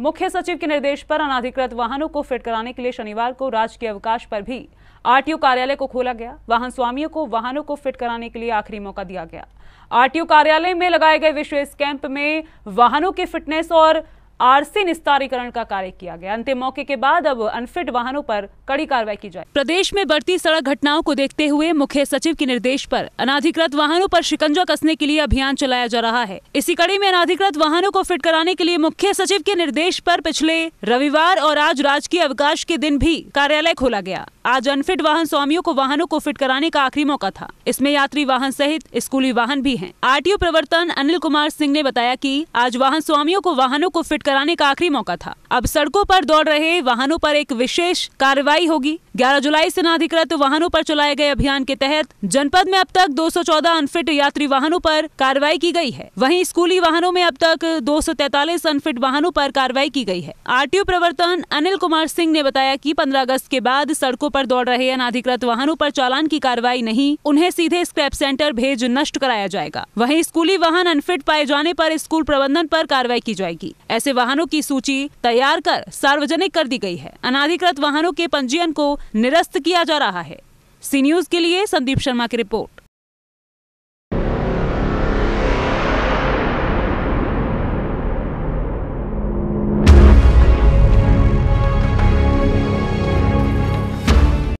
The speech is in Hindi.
मुख्य सचिव के निर्देश पर अनाधिकृत वाहनों को फिट कराने के लिए शनिवार को राजकीय अवकाश पर भी आरटीओ कार्यालय को खोला गया वाहन स्वामियों को वाहनों को फिट कराने के लिए आखिरी मौका दिया गया आरटीओ कार्यालय में लगाए गए विशेष कैंप में वाहनों की फिटनेस और आरसी निस्तारीकरण का कार्य किया गया अंतिम मौके के बाद अब अनफिट वाहनों पर कड़ी कार्रवाई की जाए प्रदेश में बढ़ती सड़क घटनाओं को देखते हुए मुख्य सचिव के निर्देश पर अनाधिकृत वाहनों पर शिकंजा कसने के लिए अभियान चलाया जा रहा है इसी कड़ी में अनाधिकृत वाहनों को फिट कराने के लिए मुख्य सचिव के निर्देश आरोप पिछले रविवार और आज राजकीय अवकाश के दिन भी कार्यालय खोला गया आज अनफिट वाहन स्वामियों को वाहनों को फिट कराने का आखिरी मौका था इसमें यात्री वाहन सहित स्कूली वाहन भी है आर प्रवर्तन अनिल कुमार सिंह ने बताया की आज वाहन स्वामियों को वाहनों को फिट कराने का आखिरी मौका था अब सड़कों पर दौड़ रहे वाहनों पर एक विशेष कार्रवाई होगी 11 जुलाई से नाधिकृत वाहनों पर चलाए गए अभियान के तहत जनपद में अब तक 214 अनफिट यात्री वाहनों पर कार्रवाई की गई है वहीं स्कूली वाहनों में अब तक 243 अनफिट वाहनों पर कार्रवाई की गई है आरटीओ प्रवर्तन अनिल कुमार सिंह ने बताया कि 15 अगस्त के बाद सड़कों पर दौड़ रहे अनाधिकृत वाहनों आरोप चालान की कार्रवाई नहीं उन्हें सीधे स्क्रैप सेंटर भेज नष्ट कराया जाएगा वही स्कूली वाहन अनफिट पाए जाने आरोप स्कूल प्रबंधन आरोप कार्रवाई की जाएगी ऐसे वाहनों की सूची तैयार कर सार्वजनिक कर दी गई है अनाधिकृत वाहनों के पंजीयन को निरस्त किया जा रहा है सी न्यूज के लिए संदीप शर्मा की रिपोर्ट